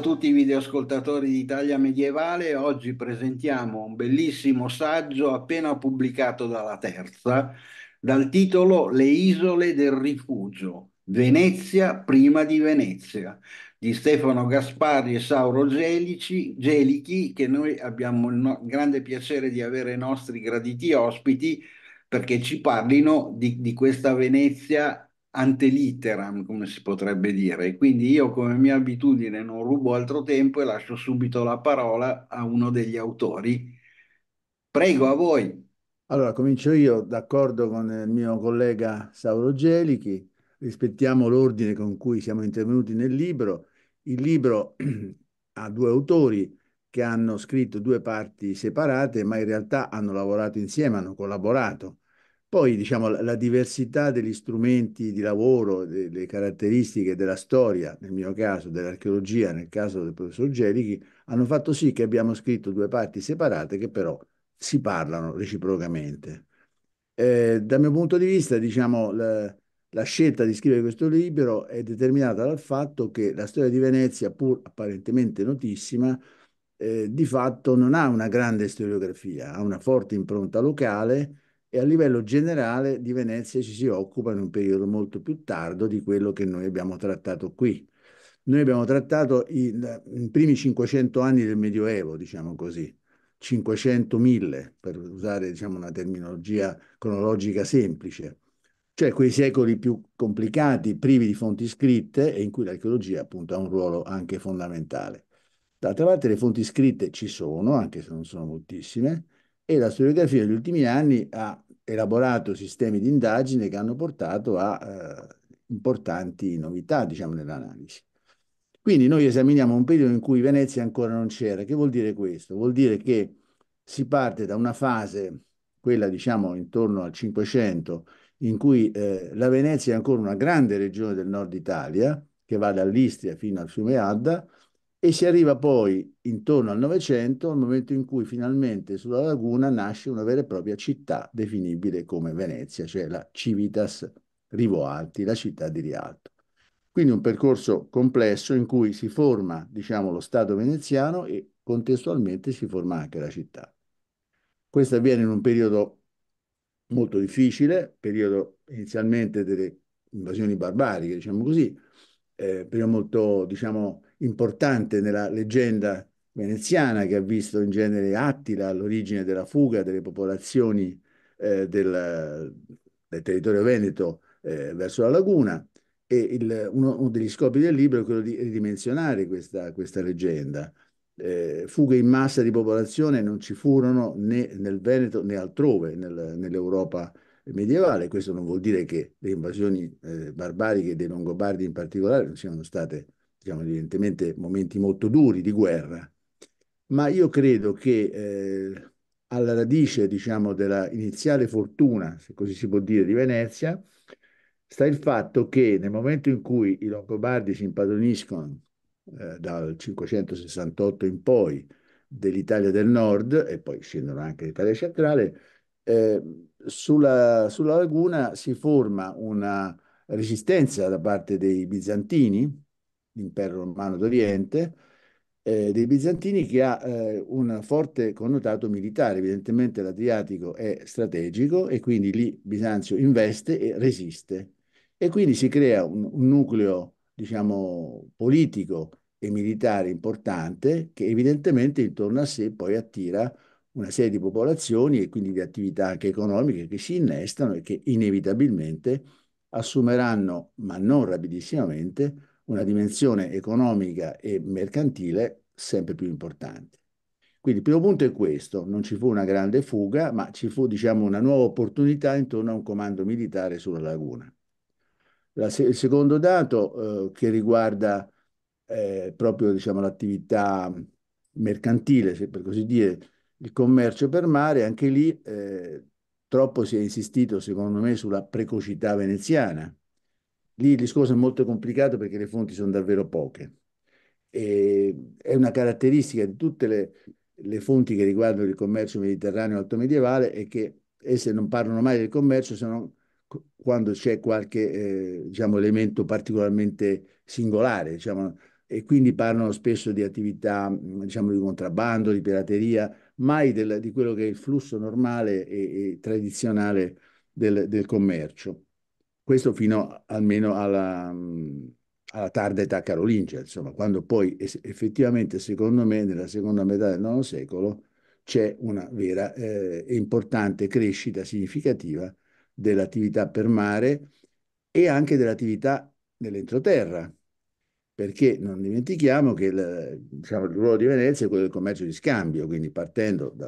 a tutti i videoascoltatori di Italia Medievale. Oggi presentiamo un bellissimo saggio appena pubblicato dalla Terza, dal titolo Le isole del rifugio, Venezia prima di Venezia, di Stefano Gaspari e Sauro Gelici, Gelichi, che noi abbiamo il no- grande piacere di avere i nostri graditi ospiti perché ci parlino di, di questa Venezia ante litteram, come si potrebbe dire. Quindi io, come mia abitudine, non rubo altro tempo e lascio subito la parola a uno degli autori. Prego, a voi. Allora, comincio io, d'accordo con il mio collega Sauro Gelichi, rispettiamo l'ordine con cui siamo intervenuti nel libro. Il libro ha due autori che hanno scritto due parti separate, ma in realtà hanno lavorato insieme, hanno collaborato poi diciamo, la, diversità degli strumenti di lavoro, delle caratteristiche della storia, nel mio caso dell'archeologia, nel caso del professor Gerichi, hanno fatto sì che abbiamo scritto due parti separate che però si parlano reciprocamente. Eh, dal mio punto di vista, diciamo, la, la scelta di scrivere questo libro è determinata dal fatto che la storia di Venezia, pur apparentemente notissima, eh, di fatto non ha una grande storiografia, ha una forte impronta locale e a livello generale di Venezia ci si occupa in un periodo molto più tardo di quello che noi abbiamo trattato qui. Noi abbiamo trattato i, i primi 500 anni del Medioevo, diciamo così, 500.000 per usare diciamo, una terminologia cronologica semplice, cioè quei secoli più complicati, privi di fonti scritte e in cui l'archeologia appunto ha un ruolo anche fondamentale. D'altra parte le fonti scritte ci sono, anche se non sono moltissime, e la storiografia degli ultimi anni ha elaborato sistemi di indagine che hanno portato a eh, importanti novità, diciamo, nell'analisi. Quindi noi esaminiamo un periodo in cui Venezia ancora non c'era. Che vuol dire questo? Vuol dire che si parte da una fase, quella diciamo intorno al Cinquecento, in cui eh, la Venezia è ancora una grande regione del nord Italia, che va dall'Istria fino al fiume Adda, e si arriva poi intorno al Novecento al momento in cui finalmente sulla laguna nasce una vera e propria città definibile come Venezia, cioè la Civitas Rivoalti, la città di Rialto. Quindi un percorso complesso in cui si forma diciamo, lo Stato veneziano e contestualmente si forma anche la città. Questo avviene in un periodo molto difficile, periodo inizialmente delle invasioni barbariche, diciamo così, eh, periodo molto diciamo, importante nella leggenda veneziana che ha visto in genere Attila all'origine della fuga delle popolazioni eh, del, del, territorio veneto eh, verso la laguna e il, uno, uno, degli scopi del libro è quello di ridimensionare questa, questa leggenda. Eh, fughe in massa di popolazione non ci furono né nel Veneto né altrove nel, nell'Europa medievale. Questo non vuol dire che le invasioni eh, barbariche dei Longobardi in particolare non siano state diciamo, evidentemente momenti molto duri di guerra, ma io credo che eh, alla radice diciamo, della iniziale fortuna, se così si può dire, di Venezia, sta il fatto che nel momento in cui i Longobardi si impadroniscono eh, dal 568 in poi dell'Italia del Nord e poi scendono anche l'Italia centrale, eh, sulla, sulla laguna si forma una resistenza da parte dei bizantini l'impero romano d'Oriente, eh, dei bizantini che ha eh, un forte connotato militare, evidentemente l'Adriatico è strategico e quindi lì Bisanzio investe e resiste e quindi si crea un, un nucleo diciamo politico e militare importante che evidentemente intorno a sé poi attira una serie di popolazioni e quindi di attività anche economiche che si innestano e che inevitabilmente assumeranno, ma non rapidissimamente, una dimensione economica e mercantile sempre più importante. Quindi il primo punto è questo, non ci fu una grande fuga, ma ci fu diciamo, una nuova opportunità intorno a un comando militare sulla laguna. La se il secondo dato eh, che riguarda eh, proprio diciamo, l'attività mercantile, per così dire, il commercio per mare, anche lì eh, troppo si è insistito secondo me sulla precocità veneziana, Lì il discorso è molto complicato perché le fonti sono davvero poche. E è una caratteristica di tutte le, le fonti che riguardano il commercio mediterraneo alto medievale è che esse non parlano mai del commercio se non quando c'è qualche eh, diciamo, elemento particolarmente singolare. Diciamo, e quindi parlano spesso di attività diciamo, di contrabbando, di pirateria, mai del, di quello che è il flusso normale e, e tradizionale del, del commercio. Questo fino almeno alla, alla tarda età carolingia, insomma, quando poi effettivamente, secondo me, nella seconda metà del IX secolo c'è una vera e eh, importante crescita significativa dell'attività per mare e anche dell'attività nell'entroterra, perché non dimentichiamo che il, diciamo, il, ruolo di Venezia è quello del commercio di scambio, quindi partendo, da,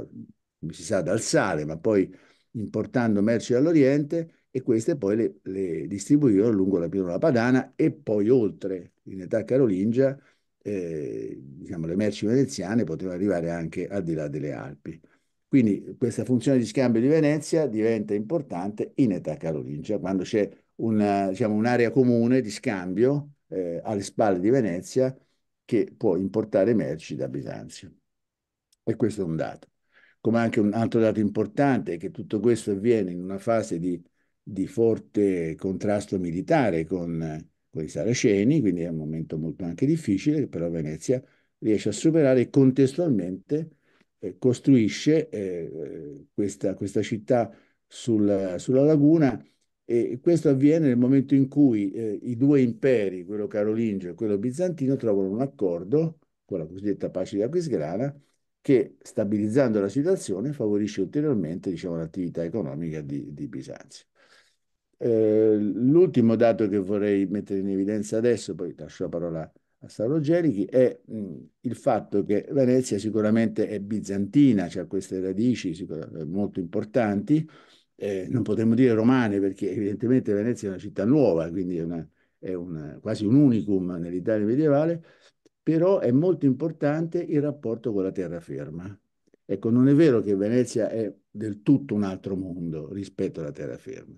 come si sa, dal sale, ma poi importando merci dall'Oriente, e queste poi le, le distribuivano lungo la pianura padana e poi oltre, in età carolingia, eh, diciamo, le merci veneziane potevano arrivare anche al di là delle Alpi. Quindi questa funzione di scambio di Venezia diventa importante in età carolingia, quando c'è diciamo, un'area diciamo, un comune di scambio eh, alle spalle di Venezia che può importare merci da Bisanzio. E questo è un dato. Come anche un altro dato importante è che tutto questo avviene in una fase di di forte contrasto militare con, con i saraceni, quindi è un momento molto anche difficile, però Venezia riesce a superare e contestualmente eh, costruisce eh, questa, questa, città sul, sulla laguna e questo avviene nel momento in cui eh, i due imperi, quello carolingio e quello bizantino, trovano un accordo con la cosiddetta pace di Aquisgrana che stabilizzando la situazione favorisce ulteriormente diciamo, l'attività economica di, di Bisanzio. Eh, l'ultimo dato che vorrei mettere in evidenza adesso, poi lascio la parola a Saulo Gerichi, è mh, mm, il fatto che Venezia sicuramente è bizantina, ha cioè queste radici molto importanti, eh, non potremmo dire romane perché evidentemente Venezia è una città nuova, quindi è, una, è una, quasi un unicum nell'Italia medievale, però è molto importante il rapporto con la terraferma. Ecco, non è vero che Venezia è del tutto un altro mondo rispetto alla terraferma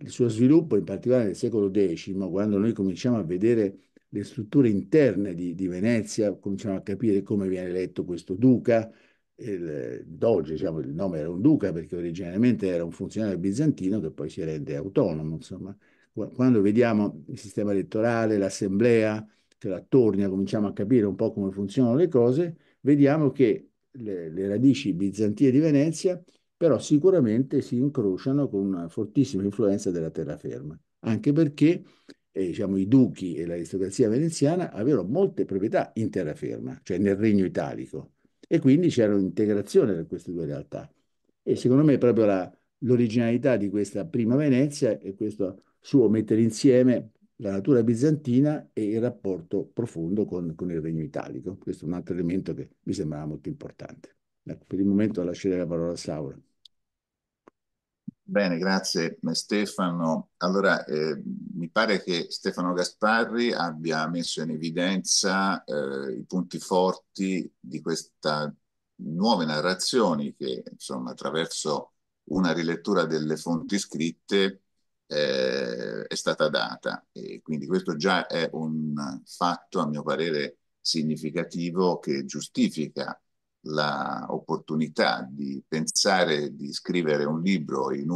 il suo sviluppo, in particolare nel secolo X, quando noi cominciamo a vedere le strutture interne di, di Venezia, cominciamo a capire come viene eletto questo duca, il doge, diciamo, il nome era un duca perché originariamente era un funzionario bizantino che poi si rende autonomo, insomma. Quando vediamo il sistema elettorale, l'assemblea, che la tornia, cominciamo a capire un po' come funzionano le cose, vediamo che le, le radici bizantine di Venezia però sicuramente si incrociano con una fortissima influenza della terraferma, anche perché eh, diciamo, i duchi e l'aristocrazia veneziana avevano molte proprietà in terraferma, cioè nel regno italico, e quindi c'era un'integrazione tra queste due realtà. E secondo me proprio la, l'originalità di questa prima Venezia è questo suo mettere insieme la natura bizantina e il rapporto profondo con, con il regno italico. Questo è un altro elemento che mi sembrava molto importante. Ecco, per il momento lascerei la parola a Saura. Bene, grazie eh, Stefano. Allora, eh, mi pare che Stefano Gasparri abbia messo in evidenza eh, i punti forti di queste nuove narrazioni che, insomma, attraverso una rilettura delle fonti scritte eh, è stata data. E quindi questo già è un fatto, a mio parere, significativo che giustifica l'opportunità di pensare di scrivere un libro eh,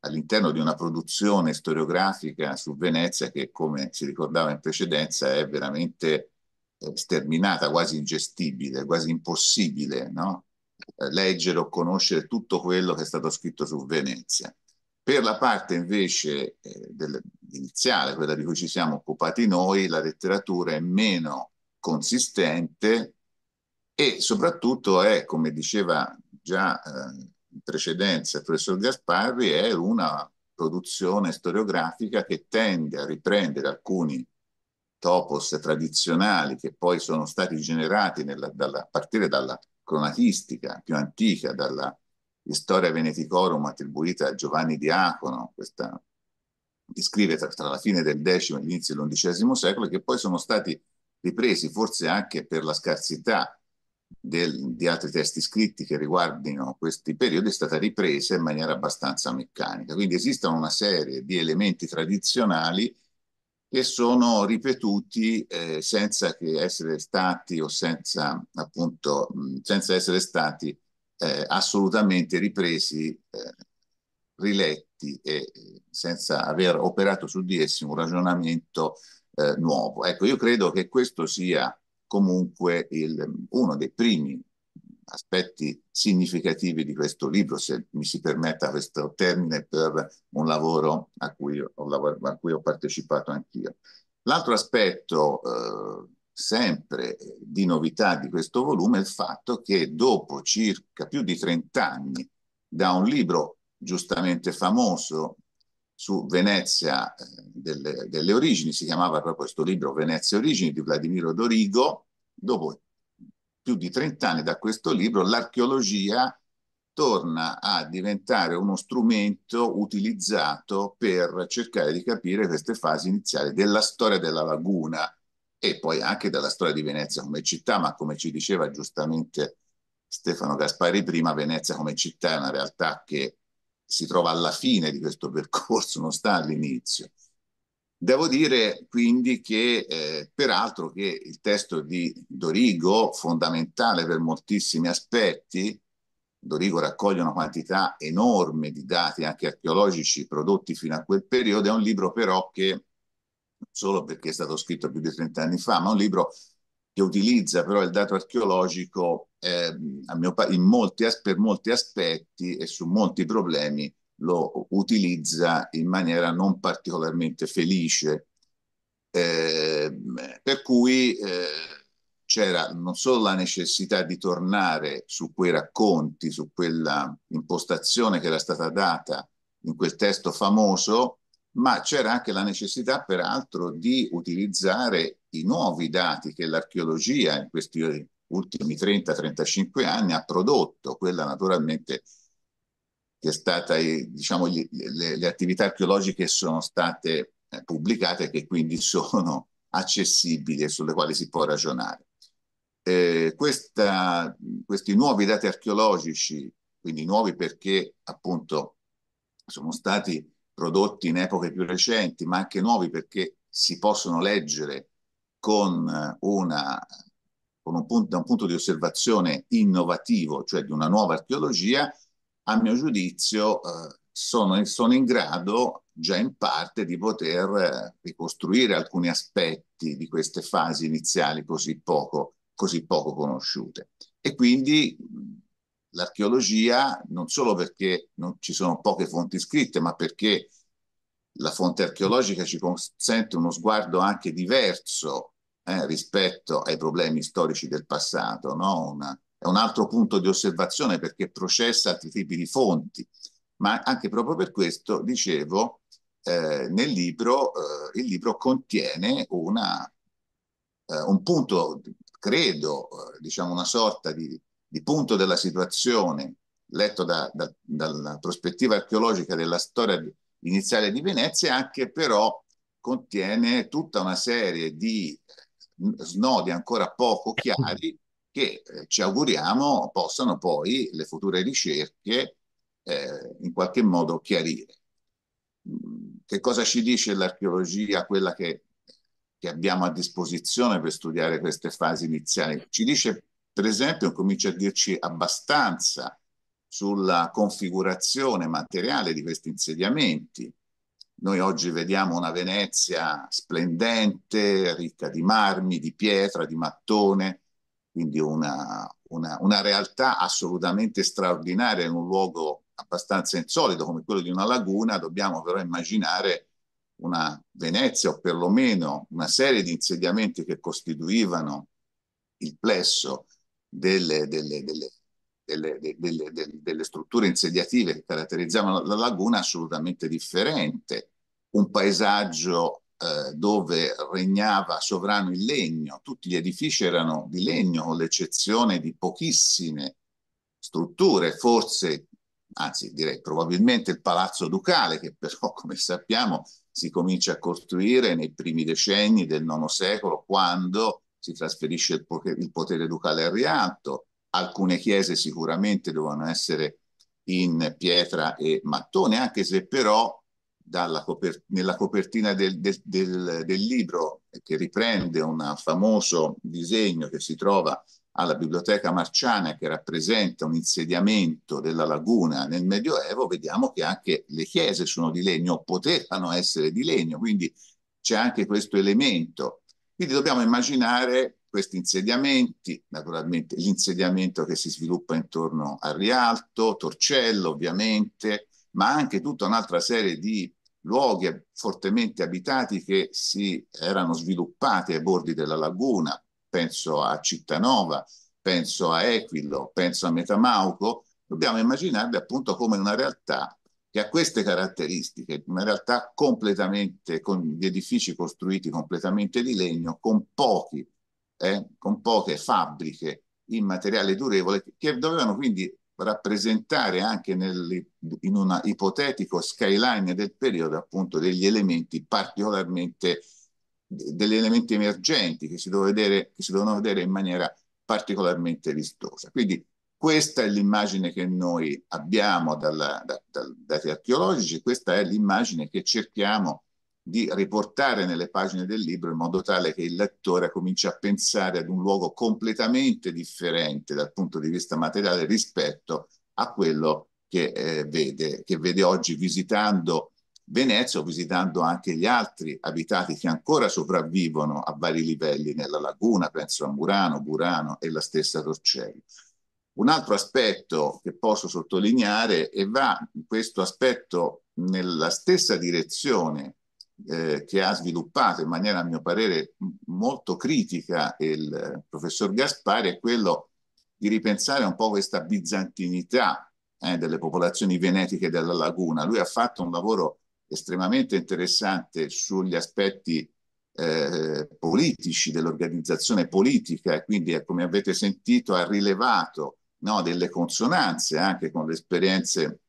all'interno di una produzione storiografica su Venezia che, come si ricordava in precedenza, è veramente eh, sterminata, quasi ingestibile, quasi impossibile no? Eh, leggere o conoscere tutto quello che è stato scritto su Venezia. Per la parte invece eh, del, iniziale, quella di cui ci siamo occupati noi, la letteratura è meno consistente, e soprattutto è, come diceva già eh, in precedenza il professor Gasparri, è una produzione storiografica che tende a riprendere alcuni topos tradizionali che poi sono stati generati nella, dalla, a partire dalla cronatistica più antica, dalla storia veneticorum attribuita a Giovanni Diacono, questa, che scrive tra, tra la fine del X e l'inizio dell'undicesimo secolo, e che poi sono stati ripresi forse anche per la scarsità del, di altri testi scritti che riguardino questi periodi è stata ripresa in maniera abbastanza meccanica. Quindi esistono una serie di elementi tradizionali che sono ripetuti eh, senza che essere stati o senza appunto mh, senza essere stati eh, assolutamente ripresi, eh, riletti e senza aver operato su di essi un ragionamento eh, nuovo. Ecco, io credo che questo sia comunque il, uno dei primi aspetti significativi di questo libro, se mi si permetta questo termine, per un lavoro a cui ho, a cui ho partecipato anch'io. L'altro aspetto eh, sempre di novità di questo volume è il fatto che dopo circa più di 30 anni da un libro giustamente famoso su Venezia eh, delle, delle, origini, si chiamava proprio questo libro Venezia Origini di Vladimiro Dorigo, dopo più di 30 anni da questo libro l'archeologia torna a diventare uno strumento utilizzato per cercare di capire queste fasi iniziali della storia della laguna e poi anche della storia di Venezia come città, ma come ci diceva giustamente Stefano Gaspari prima, Venezia come città è una realtà che si trova alla fine di questo percorso, non sta all'inizio. Devo dire quindi che, eh, peraltro, che il testo di Dorigo, fondamentale per moltissimi aspetti, Dorigo raccoglie una quantità enorme di dati anche archeologici prodotti fino a quel periodo, è un libro però che, solo perché è stato scritto più di 30 anni fa, ma è un libro che utilizza però il dato archeologico eh, molti, per molti aspetti e su molti problemi lo utilizza in maniera non particolarmente felice. Eh, per cui eh, c'era non solo la necessità di tornare su quei racconti, su quella impostazione che era stata data in quel testo famoso, ma c'era anche la necessità, peraltro, di utilizzare dati, nuovi dati che l'archeologia in questi ultimi 30-35 anni ha prodotto, quella naturalmente che è stata, diciamo, gli, le, le, attività archeologiche sono state eh, pubblicate e che quindi sono accessibili e sulle quali si può ragionare. Eh, questa, questi nuovi dati archeologici, quindi nuovi perché appunto sono stati prodotti in epoche più recenti, ma anche nuovi perché si possono leggere con, eh, una, con un punto, un punto di osservazione innovativo, cioè di una nuova archeologia, a mio giudizio eh, sono, sono in grado già in parte di poter eh, ricostruire alcuni aspetti di queste fasi iniziali così poco, così poco conosciute. E quindi l'archeologia, non solo perché non ci sono poche fonti scritte, ma perché la fonte archeologica ci consente uno sguardo anche diverso eh, rispetto ai problemi storici del passato, no? Una, è un altro punto di osservazione perché processa altri tipi di fonti, ma anche proprio per questo, dicevo, eh, nel libro, eh, il libro contiene una, eh, un punto, credo, eh, diciamo una sorta di, di, punto della situazione letto da, da, dalla prospettiva archeologica della storia iniziale di Venezia, anche però contiene tutta una serie di snodi ancora poco chiari che eh, ci auguriamo possano poi le future ricerche eh, in qualche modo chiarire. Mm, che cosa ci dice l'archeologia, quella che, che abbiamo a disposizione per studiare queste fasi iniziali? Ci dice, per esempio, comincia a dirci abbastanza sulla configurazione materiale di questi insediamenti, noi oggi vediamo una Venezia splendente, ricca di marmi, di pietra, di mattone, quindi una, una, una realtà assolutamente straordinaria in un luogo abbastanza insolito come quello di una laguna. Dobbiamo però immaginare una Venezia o perlomeno una serie di insediamenti che costituivano il plesso delle, delle, delle delle, delle, delle, delle, strutture insediative che caratterizzavano la laguna assolutamente differente un paesaggio eh, dove regnava sovrano il legno, tutti gli edifici erano di legno con l'eccezione di pochissime strutture, forse, anzi direi probabilmente il palazzo ducale che però come sappiamo si comincia a costruire nei primi decenni del IX secolo quando si trasferisce il potere, ducale a Rialto, alcune chiese sicuramente dovevano essere in pietra e mattone, anche se però copert nella copertina del, del, del, del, libro che riprende un famoso disegno che si trova alla biblioteca marciana che rappresenta un insediamento della laguna nel Medioevo, vediamo che anche le chiese sono di legno, o potevano essere di legno, quindi c'è anche questo elemento. Quindi dobbiamo immaginare questi insediamenti, naturalmente l'insediamento che si sviluppa intorno al Rialto, Torcello ovviamente, ma anche tutta un'altra serie di luoghi fortemente abitati che si erano sviluppati ai bordi della laguna, penso a Cittanova, penso a Equilo, penso a Metamauco, dobbiamo immaginarli appunto come una realtà che ha queste caratteristiche, una realtà completamente, con gli edifici costruiti completamente di legno, con, pochi, eh, con poche fabbriche in materiale durevole, che dovevano quindi rappresentare anche nel, in un ipotetico skyline del periodo appunto degli elementi particolarmente degli elementi emergenti che si, vedere, che si devono vedere in maniera particolarmente vistosa. Quindi questa è l'immagine che noi abbiamo dalla, da, da, dati archeologici, questa è l'immagine che cerchiamo di riportare nelle pagine del libro in modo tale che il lettore cominci a pensare ad un luogo completamente differente dal punto di vista materiale rispetto a quello che, eh, vede, che vede oggi visitando Venezia o visitando anche gli altri abitati che ancora sopravvivono a vari livelli nella laguna, penso a Murano, Burano e la stessa Torcelli. Un altro aspetto che posso sottolineare e va in questo aspetto nella stessa direzione eh, che ha sviluppato in maniera, a mio parere, molto critica il eh, professor Gaspari è quello di ripensare un po' questa bizantinità eh, delle popolazioni venetiche della laguna. Lui ha fatto un lavoro estremamente interessante sugli aspetti eh, politici dell'organizzazione politica e quindi, eh, come avete sentito, ha rilevato no, delle consonanze anche con le esperienze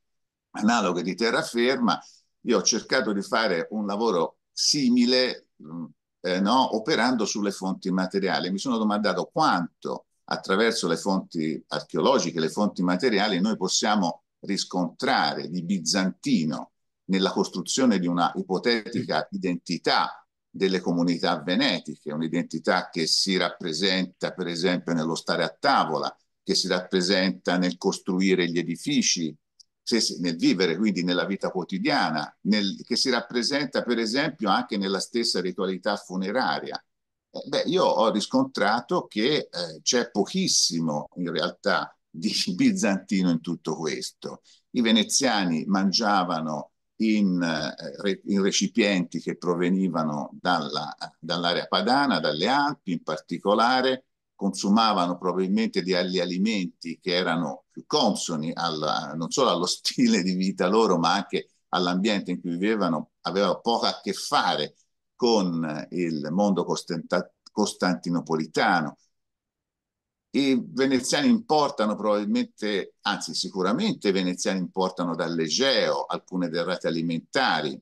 analoghe di terraferma io ho cercato di fare un lavoro simile, mm, eh, no? operando sulle fonti materiali. Mi sono domandato quanto attraverso le fonti archeologiche, le fonti materiali, noi possiamo riscontrare di bizantino nella costruzione di una ipotetica identità delle comunità venetiche, un'identità che si rappresenta per esempio nello stare a tavola, che si rappresenta nel costruire gli edifici, se, se, nel vivere, quindi nella vita quotidiana, nel, che si rappresenta per esempio anche nella stessa ritualità funeraria. Eh, beh, io ho riscontrato che eh, c'è pochissimo in realtà di bizantino in tutto questo. I veneziani mangiavano in, eh, in recipienti che provenivano dalla, dall'area padana, dalle Alpi in particolare, consumavano probabilmente degli alimenti che erano più consoni alla, non solo allo stile di vita loro, ma anche all'ambiente in cui vivevano, aveva poco a che fare con il mondo costantinopolitano. I veneziani importano probabilmente, anzi sicuramente i veneziani importano dall'Egeo alcune derrate alimentari,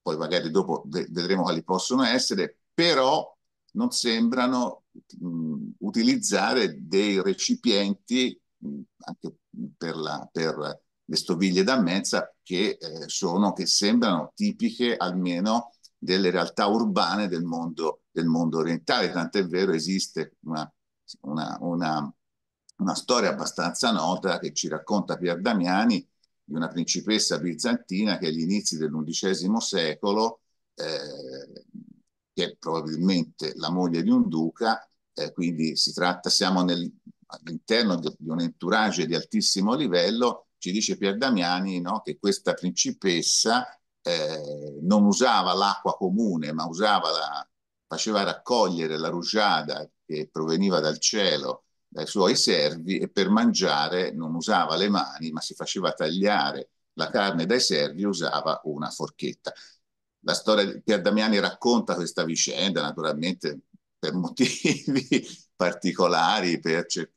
poi magari dopo vedremo quali possono essere, però non sembrano mh, utilizzare dei recipienti mh, anche per, la, per, le stoviglie da mezza che, eh, sono, che sembrano tipiche almeno delle realtà urbane del mondo, del mondo orientale. Tant'è vero esiste una, una, una, una storia abbastanza nota che ci racconta Pier Damiani di una principessa bizantina che agli inizi dell'undicesimo secolo eh, che è probabilmente la moglie di un duca, eh, quindi si tratta, siamo nel, all'interno di, di, un entourage di altissimo livello, ci dice Pier Damiani no, che questa principessa eh, non usava l'acqua comune, ma usava la, faceva raccogliere la rugiada che proveniva dal cielo dai suoi servi e per mangiare non usava le mani, ma si faceva tagliare la carne dai servi usava una forchetta la storia di Pier Damiani racconta questa vicenda, naturalmente per motivi particolari, per, se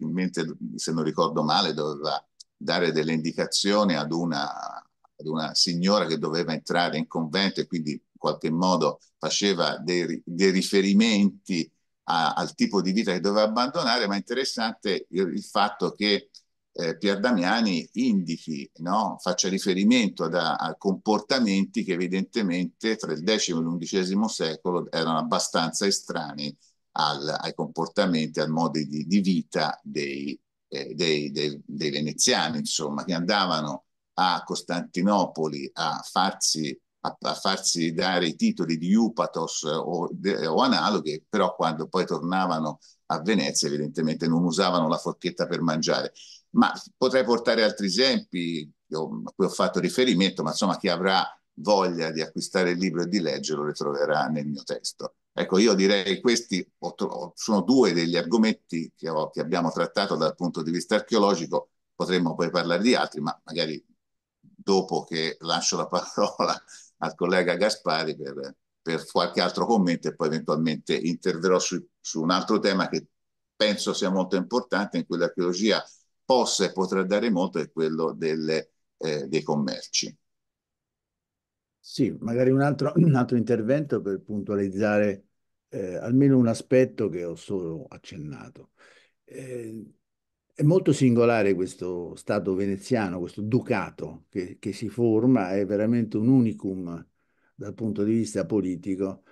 non ricordo male, doveva dare delle indicazioni ad una, ad una signora che doveva entrare in convento e quindi in qualche modo faceva dei, dei riferimenti a, al tipo di vita che doveva abbandonare, ma è interessante il, il fatto che eh, Pier Damiani indichi, no? faccia riferimento ad, a, comportamenti che evidentemente tra il X e l'XI secolo erano abbastanza estranei al, ai comportamenti, al modo di, di vita dei, eh, dei, dei, dei, veneziani, insomma, che andavano a Costantinopoli a farsi, a, a farsi dare i titoli di Upatos eh, o, de, o analoghi, però quando poi tornavano a Venezia evidentemente non usavano la forchetta per mangiare. Ma potrei portare altri esempi a cui ho fatto riferimento, ma insomma chi avrà voglia di acquistare il libro e di leggerlo lo troverà nel mio testo. Ecco, io direi che questi sono due degli argomenti che, ho, che abbiamo trattato dal punto di vista archeologico, potremmo poi parlare di altri, ma magari dopo che lascio la parola al collega Gaspari per, per qualche altro commento e poi eventualmente interverrò su, su un altro tema che penso sia molto importante in cui l'archeologia possa e potrà dare molto è quello delle, eh, dei commerci. Sì, magari un altro, un altro intervento per puntualizzare eh, almeno un aspetto che ho solo accennato. Eh, è molto singolare questo Stato veneziano, questo ducato che, che, si forma, è veramente un unicum dal punto di vista politico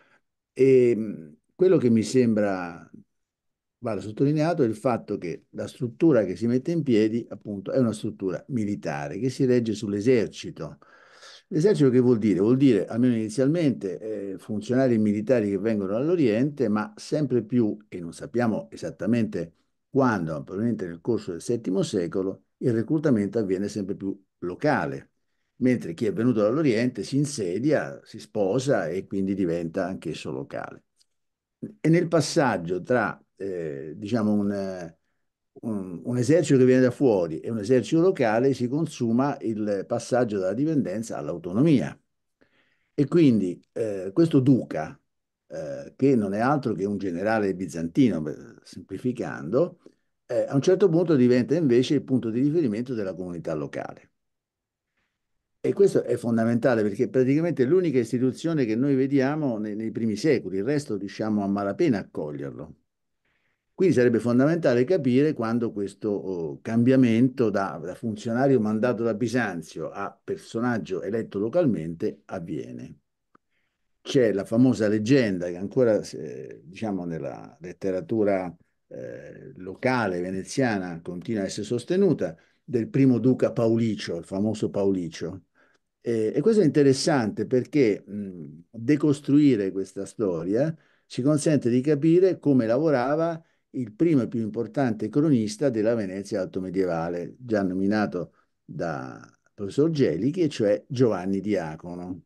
e mm, quello che mi sembra vale sottolineato il fatto che la struttura che si mette in piedi, appunto, è una struttura militare che si regge sull'esercito. L'esercito che vuol dire? Vuol dire, almeno inizialmente, eh, funzionari militari che vengono dall'Oriente, ma sempre più, e non sappiamo esattamente quando, probabilmente nel corso del VII secolo, il reclutamento avviene sempre più locale, mentre chi è venuto dall'Oriente si insedia, si sposa e quindi diventa anch'esso locale. E nel passaggio tra eh, diciamo un, eh, un, un, esercito che viene da fuori e un esercito locale si consuma il passaggio dalla dipendenza all'autonomia. E quindi eh, questo duca, eh, che non è altro che un generale bizantino, semplificando, eh, a un certo punto diventa invece il punto di riferimento della comunità locale. E questo è fondamentale perché praticamente è l'unica istituzione che noi vediamo nei, nei primi secoli, il resto riusciamo a malapena a coglierlo. Quindi sarebbe fondamentale capire quando questo oh, cambiamento da, da funzionario mandato da Bisanzio a personaggio eletto localmente avviene c'è la famosa leggenda che ancora eh, diciamo nella letteratura eh, locale veneziana continua a essere sostenuta del primo duca Paulicio, il famoso Paulicio. Eh, e questo è interessante perché mh, decostruire questa storia ci consente di capire come lavorava il primo e più importante cronista della Venezia altomedievale, già nominato da professor Gelichi, cioè Giovanni Diacono.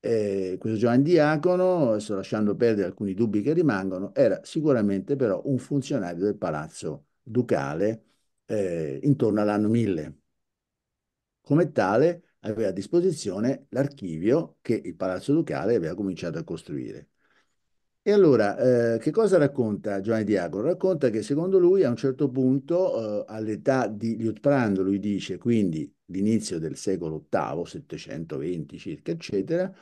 Eh, questo Giovanni Diacono, sto lasciando perdere alcuni dubbi che rimangono, era sicuramente però un funzionario del palazzo ducale eh, intorno all'anno 1000. Come tale aveva a disposizione l'archivio che il palazzo ducale aveva cominciato a costruire. E allora, eh, che cosa racconta Giovanni Diacono? Racconta che secondo lui a un certo punto, eh, all'età di Liutprando, lui dice, quindi l'inizio del secolo VIII, 720 circa, eccetera,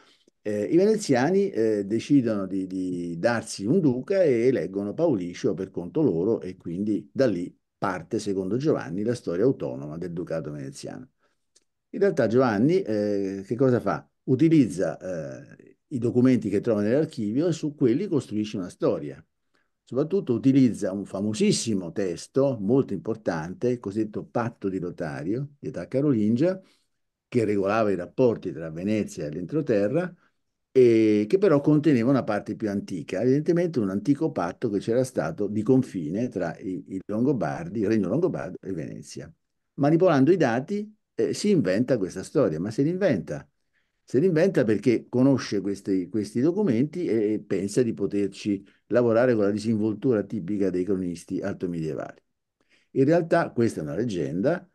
eh, i veneziani eh, decidono di, di, darsi un duca e eleggono Paulicio per conto loro e quindi da lì parte, secondo Giovanni, la storia autonoma del ducato veneziano. In realtà Giovanni eh, che cosa fa? Utilizza eh, i documenti che trova nell'archivio e su quelli costruisce una storia. Soprattutto utilizza un famosissimo testo molto importante, il cosiddetto Patto di Lotario, di età carolingia, che regolava i rapporti tra Venezia e l'entroterra, e che però conteneva una parte più antica, evidentemente un antico patto che c'era stato di confine tra i, i Longobardi, il Regno Longobardo e Venezia. Manipolando i dati eh, si inventa questa storia, ma se l'inventa. Se li perché conosce questi, questi documenti e, pensa di poterci lavorare con la disinvoltura tipica dei cronisti altomedievali. In realtà questa è una leggenda.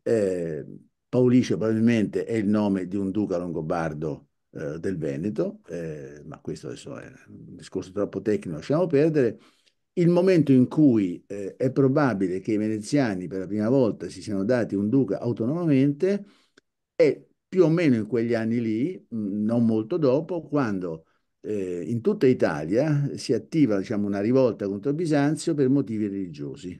Eh, Paulicio probabilmente è il nome di un duca longobardo eh, del Veneto, eh, ma questo adesso è un discorso troppo tecnico, lasciamo perdere. Il momento in cui eh, è probabile che i veneziani per la prima volta si siano dati un duca autonomamente è più o meno in quegli anni lì, mm, non molto dopo, quando eh, in tutta Italia si attiva diciamo, una rivolta contro Bisanzio per motivi religiosi,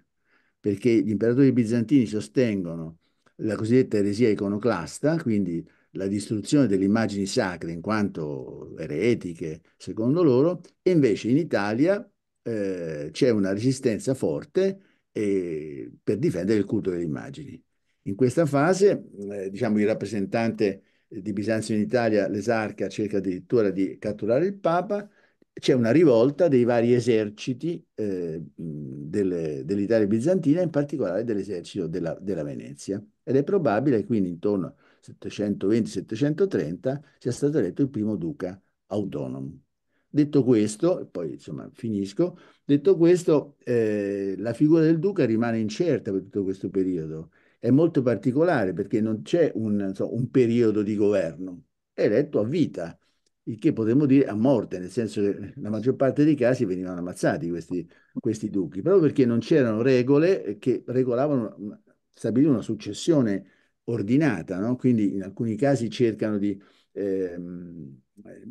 perché gli imperatori bizantini sostengono la cosiddetta eresia iconoclasta, quindi la distruzione delle immagini sacre in quanto eretiche, secondo loro, e invece in Italia eh, c'è una resistenza forte eh, per difendere il culto delle immagini. In questa fase, eh, diciamo, il rappresentante eh, di Bisanzio in Italia, l'esarca, cerca addirittura di catturare il Papa, c'è una rivolta dei vari eserciti eh, delle, dell'Italia bizantina, in particolare dell'esercito della, della, Venezia. Ed è probabile che quindi intorno al 720-730 sia stato eletto il primo duca autonomo. Detto questo, poi insomma finisco, detto questo, eh, la figura del duca rimane incerta per tutto questo periodo è molto particolare perché non c'è un, so, un periodo di governo, è eletto a vita, il che potremmo dire a morte, nel senso che la maggior parte dei casi venivano ammazzati questi, questi duchi, proprio perché non c'erano regole che regolavano, mm, stabilivano una successione ordinata, no? quindi in alcuni casi cercano di ehm, eh,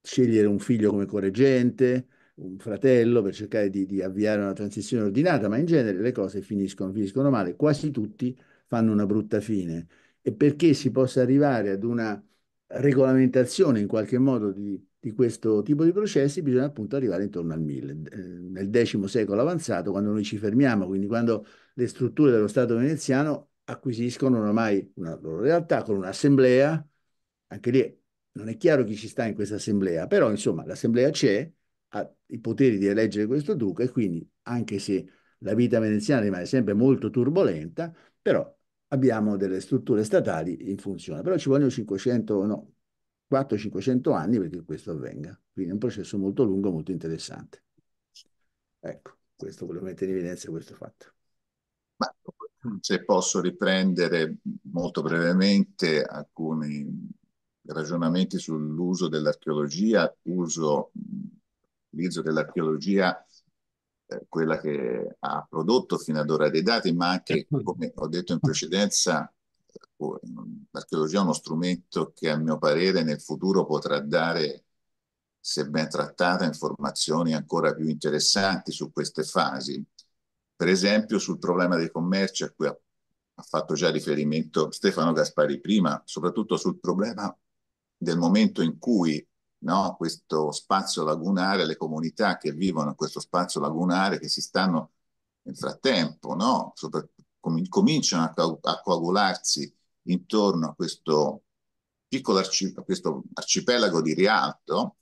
scegliere un figlio come correggente, un fratello per cercare di, di, avviare una transizione ordinata, ma in genere le cose finiscono, finiscono male, quasi tutti fanno una brutta fine. E perché si possa arrivare ad una regolamentazione in qualche modo di, di questo tipo di processi, bisogna appunto arrivare intorno al 1000, eh, nel X secolo avanzato, quando noi ci fermiamo, quindi quando le strutture dello Stato veneziano acquisiscono ormai una loro realtà con un'assemblea, anche lì non è chiaro chi ci sta in questa assemblea, però insomma l'assemblea c'è, ha i poteri di eleggere questo duca e quindi, anche se la vita veneziana rimane sempre molto turbolenta, però abbiamo delle strutture statali in funzione. Però ci vogliono 500, no, 400-500 anni perché questo avvenga. Quindi è un processo molto lungo, molto interessante. Ecco, questo volevo mettere in evidenza questo fatto. Ma se posso riprendere molto brevemente alcuni ragionamenti sull'uso dell'archeologia, uso l'utilizzo dell'archeologia, eh, quella che ha prodotto fino ad ora dei dati, ma anche, certo. come ho detto in precedenza, eh, oh, l'archeologia è uno strumento che a mio parere nel futuro potrà dare, se ben trattata, informazioni ancora più interessanti su queste fasi. Per esempio sul problema dei commerci a cui ha, ha fatto già riferimento Stefano Gaspari prima, soprattutto sul problema del momento in cui no? questo spazio lagunare, le comunità che vivono in questo spazio lagunare, che si stanno nel frattempo, no? Sopr- cominciano a, co- a, coagularsi intorno a questo piccolo arci- a questo arcipelago di Rialto,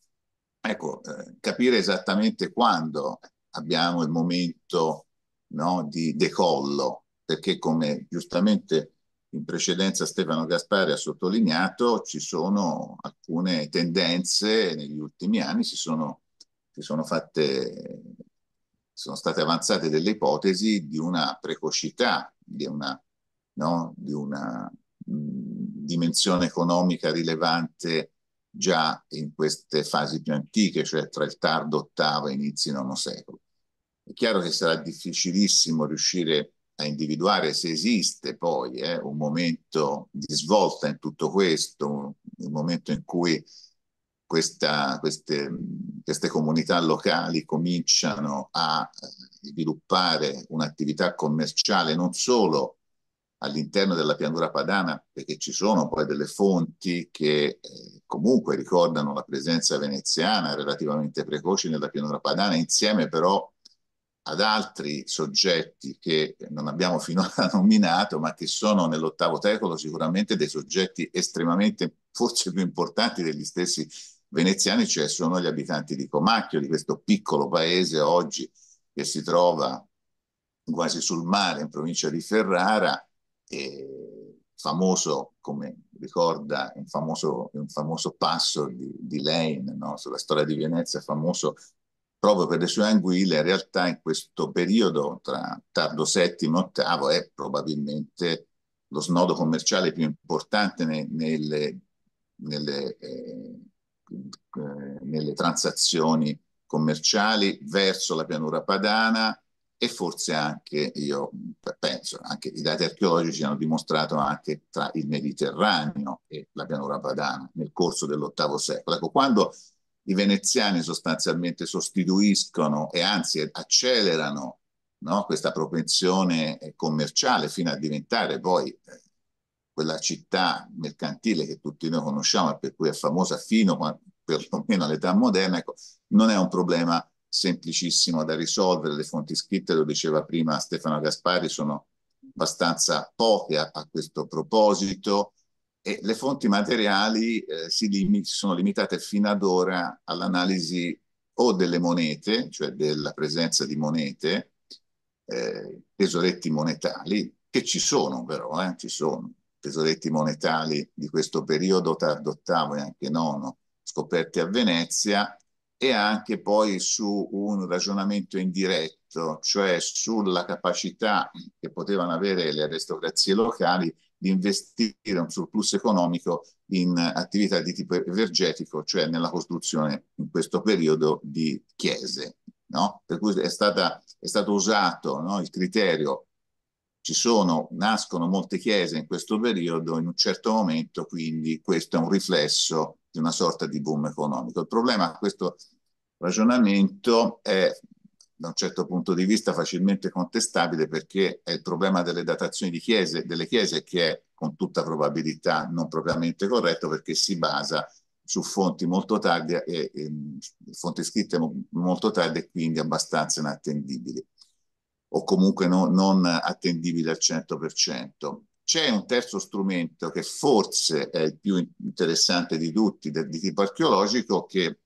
ecco, eh, capire esattamente quando abbiamo il momento no, di decollo, perché come giustamente in precedenza Stefano Gaspari ha sottolineato, ci sono alcune tendenze negli ultimi anni, si sono, si sono, fatte, sono state avanzate delle ipotesi di una precocità, di una, no, di una dimensione economica rilevante già in queste fasi più antiche, cioè tra il tardo ottavo e inizio nono secolo. È chiaro che sarà difficilissimo riuscire a a individuare se esiste poi eh, un momento di svolta in tutto questo, un momento in cui questa, queste, queste, comunità locali cominciano a eh, sviluppare un'attività commerciale non solo all'interno della pianura padana, perché ci sono poi delle fonti che eh, comunque ricordano la presenza veneziana relativamente precoce nella pianura padana, insieme però ad altri soggetti che non abbiamo finora nominato, ma che sono nell'ottavo secolo sicuramente dei soggetti estremamente, forse più importanti degli stessi veneziani, cioè sono gli abitanti di Comacchio, di questo piccolo paese oggi che si trova quasi sul mare in provincia di Ferrara, famoso, come ricorda un famoso, un famoso passo di, di Lane no? sulla storia di Venezia, famoso proprio per le sue anguille, in realtà in questo periodo tra tardo settimo e ottavo è probabilmente lo snodo commerciale più importante ne, nelle, nelle, eh, eh, nelle transazioni commerciali verso la pianura padana e forse anche, io penso, anche i dati archeologici hanno dimostrato anche tra il Mediterraneo e la pianura padana nel corso dell'VIII secolo. Ecco, quando i veneziani sostanzialmente sostituiscono e anzi accelerano no, questa propensione eh, commerciale fino a diventare poi eh, quella città mercantile che tutti noi conosciamo e per cui è famosa fino a, perlomeno all'età moderna, ecco, non è un problema semplicissimo da risolvere. Le fonti scritte, lo diceva prima Stefano Gaspari, sono abbastanza poche a, a questo proposito e le fonti materiali eh, si limi sono limitate fino ad ora all'analisi o delle monete, cioè della presenza di monete, eh, tesoretti monetali, che ci sono però, eh, ci sono tesoretti monetali di questo periodo, tardo ottavo e anche nono, scoperti a Venezia, e anche poi su un ragionamento indiretto, cioè sulla capacità che potevano avere le aristocrazie locali di investire un surplus economico in attività di tipo energetico, cioè nella costruzione in questo periodo di chiese. No? Per cui è, stata, è stato usato no, il criterio, ci sono, nascono molte chiese in questo periodo, in un certo momento, quindi questo è un riflesso di una sorta di boom economico. Il problema a questo ragionamento è da un certo punto di vista facilmente contestabile perché è il problema delle datazioni di chiese, delle chiese che è con tutta probabilità non propriamente corretto perché si basa su fonti molto tardi e, e fonti scritte molto tardi e quindi abbastanza inattendibili o comunque no, non attendibili al 100%. C'è un terzo strumento che forse è il più interessante di tutti, di tipo archeologico, che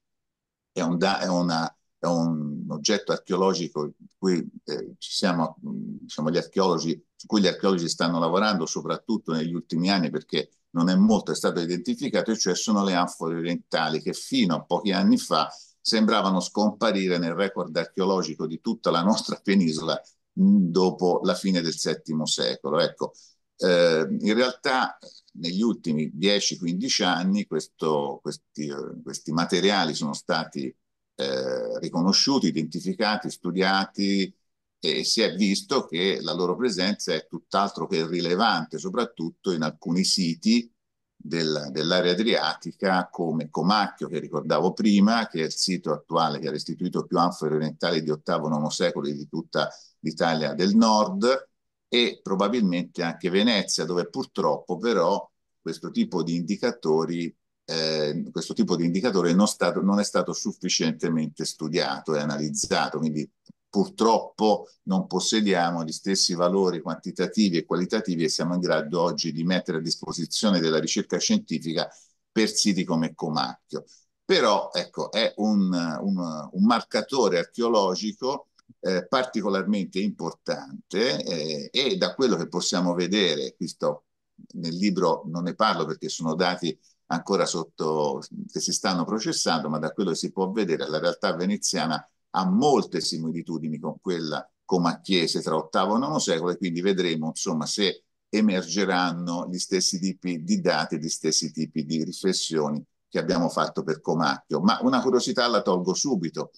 è, un da, è una è un oggetto archeologico cui, eh, siamo, diciamo, archeologi, su cui gli archeologi stanno lavorando soprattutto negli ultimi anni perché non è molto è stato identificato, e cioè sono le anfore orientali che fino a pochi anni fa sembravano scomparire nel record archeologico di tutta la nostra penisola dopo la fine del VII secolo. Ecco, eh, in realtà negli ultimi 10-15 anni questo, questi, eh, questi, materiali sono stati eh, riconosciuti, identificati, studiati e si è visto che la loro presenza è tutt'altro che rilevante, soprattutto in alcuni siti del, dell'area adriatica come Comacchio che ricordavo prima, che è il sito attuale che ha restituito più anfore orientali di ottavo ix secolo di tutta l'Italia del nord e probabilmente anche Venezia, dove purtroppo però questo tipo di indicatori eh, questo tipo di indicatore non, stato, non, è stato sufficientemente studiato e analizzato, quindi purtroppo non possediamo gli stessi valori quantitativi e qualitativi che siamo in grado oggi di mettere a disposizione della ricerca scientifica per siti come Comacchio. Però ecco, è un, un, un marcatore archeologico eh, particolarmente importante eh, e da quello che possiamo vedere, qui sto, nel libro non ne parlo perché sono dati ancora sotto, che si stanno processando, ma da quello che si può vedere la realtà veneziana ha molte similitudini con quella comacchiese tra ottavo e IX secolo e quindi vedremo insomma se emergeranno gli stessi tipi di dati, gli stessi tipi di riflessioni che abbiamo fatto per Comacchio. Ma una curiosità la tolgo subito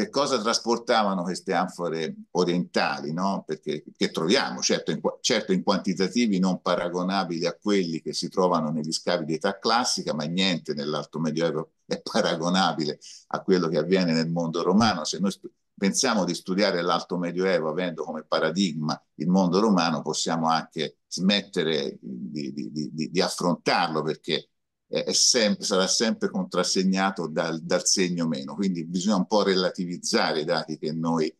che cosa trasportavano queste anfore orientali, no? Perché, che troviamo, certo in, certo in, quantitativi non paragonabili a quelli che si trovano negli scavi di età classica, ma niente nell'alto medioevo è paragonabile a quello che avviene nel mondo romano. Se noi pensiamo di studiare l'alto medioevo avendo come paradigma il mondo romano, possiamo anche smettere di, di, di, di affrontarlo perché è sempre, sarà sempre contrassegnato dal, dal, segno meno, quindi bisogna un po' relativizzare i dati che noi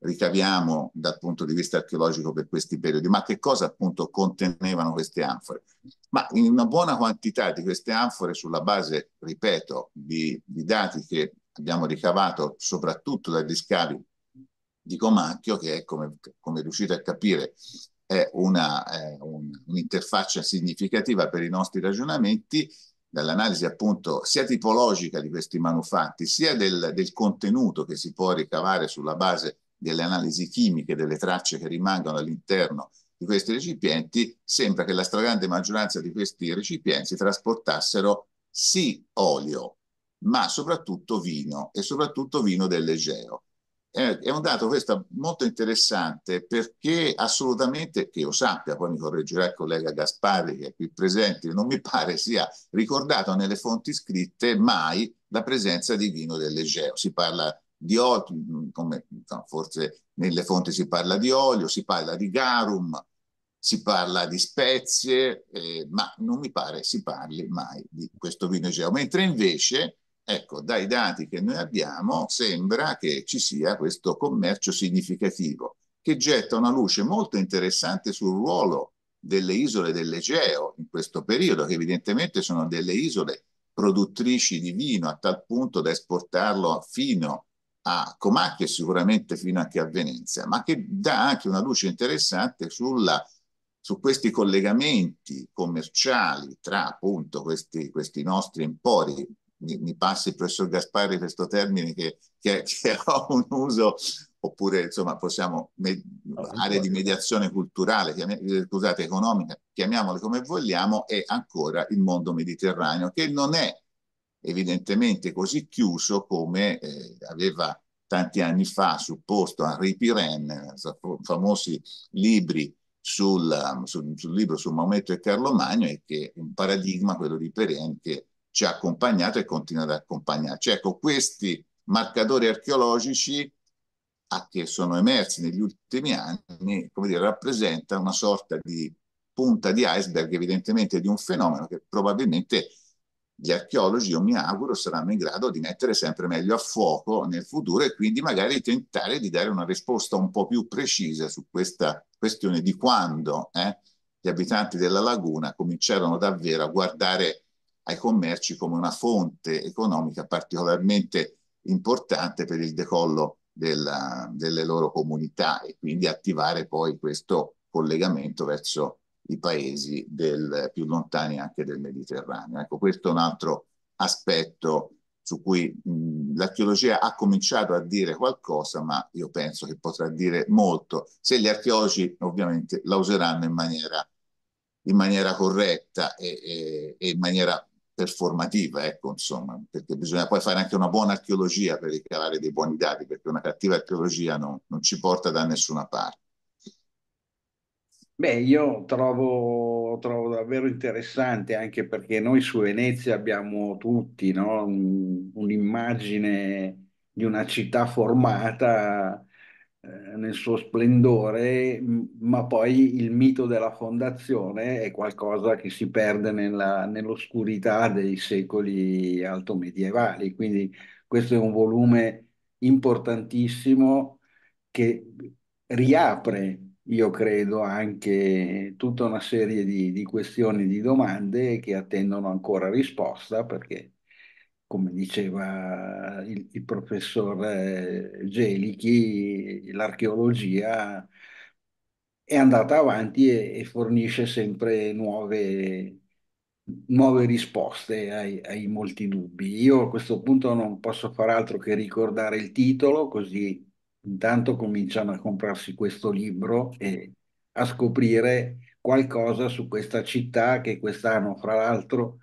ricaviamo dal punto di vista archeologico per questi periodi, ma che cosa appunto contenevano queste anfore? Ma in una buona quantità di queste anfore sulla base, ripeto, di, di dati che abbiamo ricavato soprattutto dagli scavi di Comacchio, che è come, come riuscite a capire è un'interfaccia un, significativa per i nostri ragionamenti dall'analisi appunto sia tipologica di questi manufatti, sia del, del, contenuto che si può ricavare sulla base delle analisi chimiche, delle tracce che rimangono all'interno di questi recipienti, sembra che la stragrande maggioranza di questi recipienti trasportassero sì olio, ma soprattutto vino e soprattutto vino dell'Egeo. Eh, è un dato questo molto interessante perché assolutamente, che io sappia, poi mi correggerà il collega Gasparri che è qui presente, non mi pare sia ricordato nelle fonti scritte mai la presenza di vino dell'Egeo. Si parla di olio, come forse nelle fonti si parla di olio, si parla di garum, si parla di spezie, eh, ma non mi pare si parli mai di questo vino Egeo. Mentre invece Ecco, dai dati che noi abbiamo sembra che ci sia questo commercio significativo che getta una luce molto interessante sul ruolo delle isole dell'Egeo in questo periodo, che evidentemente sono delle isole produttrici di vino a tal punto da esportarlo fino a Comacchio e sicuramente fino anche a Venezia, ma che dà anche una luce interessante sulla su questi collegamenti commerciali tra appunto questi, questi nostri empori mi, mi passi, professor Gasparri questo termine che, che, che ho un uso oppure insomma possiamo me, area di mediazione culturale, chiam, eh, scusate, economica, chiamiamole come vogliamo, e ancora il mondo mediterraneo, che non è evidentemente così chiuso come eh, aveva tanti anni fa supposto Henri Pirenne, famosi libri sul, um, sul, sul libro su Maometto e Carlo Magno, e che è un paradigma quello di Pirenne che ci ha accompagnato e continua ad accompagnarci. Ecco, questi marcatori archeologici che sono emersi negli ultimi anni, come dire, rappresenta una sorta di punta di iceberg evidentemente di un fenomeno che probabilmente gli archeologi, io mi auguro, saranno in grado di mettere sempre meglio a fuoco nel futuro e quindi magari tentare di dare una risposta un po' più precisa su questa questione di quando eh, gli abitanti della laguna cominciarono davvero a guardare ai commerci come una fonte economica particolarmente importante per il decollo della, delle loro comunità e quindi attivare poi questo collegamento verso i paesi del, più lontani anche del Mediterraneo. Ecco, questo è un altro aspetto su cui l'archeologia ha cominciato a dire qualcosa, ma io penso che potrà dire molto, se gli archeologi ovviamente la useranno in maniera, in maniera corretta e, e, e in maniera performativa, ecco, insomma, perché bisogna poi fare anche una buona archeologia per ricavare dei buoni dati, perché una cattiva archeologia non, non ci porta da nessuna parte. Beh, io trovo, trovo, davvero interessante anche perché noi su Venezia abbiamo tutti no? un'immagine di una città formata eh, nel suo splendore, ma poi il mito della fondazione è qualcosa che si perde nella, nell'oscurità dei secoli altomedievali. Quindi questo è un volume importantissimo che riapre, io credo, anche tutta una serie di, di questioni, di domande che attendono ancora risposta perché come diceva il, il professor eh, Gelichi, l'archeologia è andata avanti e, e fornisce sempre nuove, nuove risposte ai, ai, molti dubbi. Io a questo punto non posso far altro che ricordare il titolo, così intanto cominciano a comprarsi questo libro e a scoprire qualcosa su questa città che quest'anno, fra l'altro,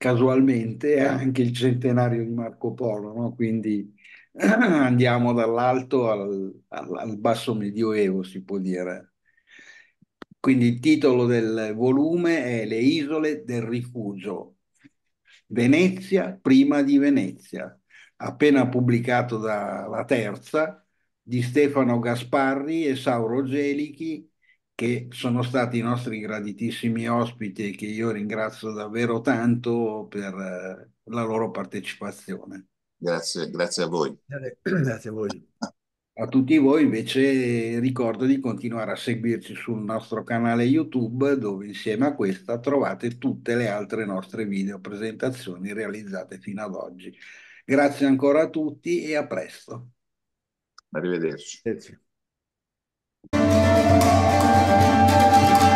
casualmente è anche il centenario di Marco Polo, no? quindi andiamo dall'alto al, al, al basso medioevo, si può dire. Quindi il titolo del volume è Le isole del rifugio, Venezia prima di Venezia, appena pubblicato da La Terza, di Stefano Gasparri e Sauro Gelichi che sono stati i nostri graditissimi ospiti e che io ringrazio davvero tanto per eh, la loro partecipazione. Grazie, grazie a voi. Grazie a voi. A tutti voi invece ricordo di continuare a seguirci sul nostro canale YouTube dove insieme a questa trovate tutte le altre nostre video presentazioni realizzate fino ad oggi. Grazie ancora a tutti e a presto. Arrivederci. Grazie. なるほど。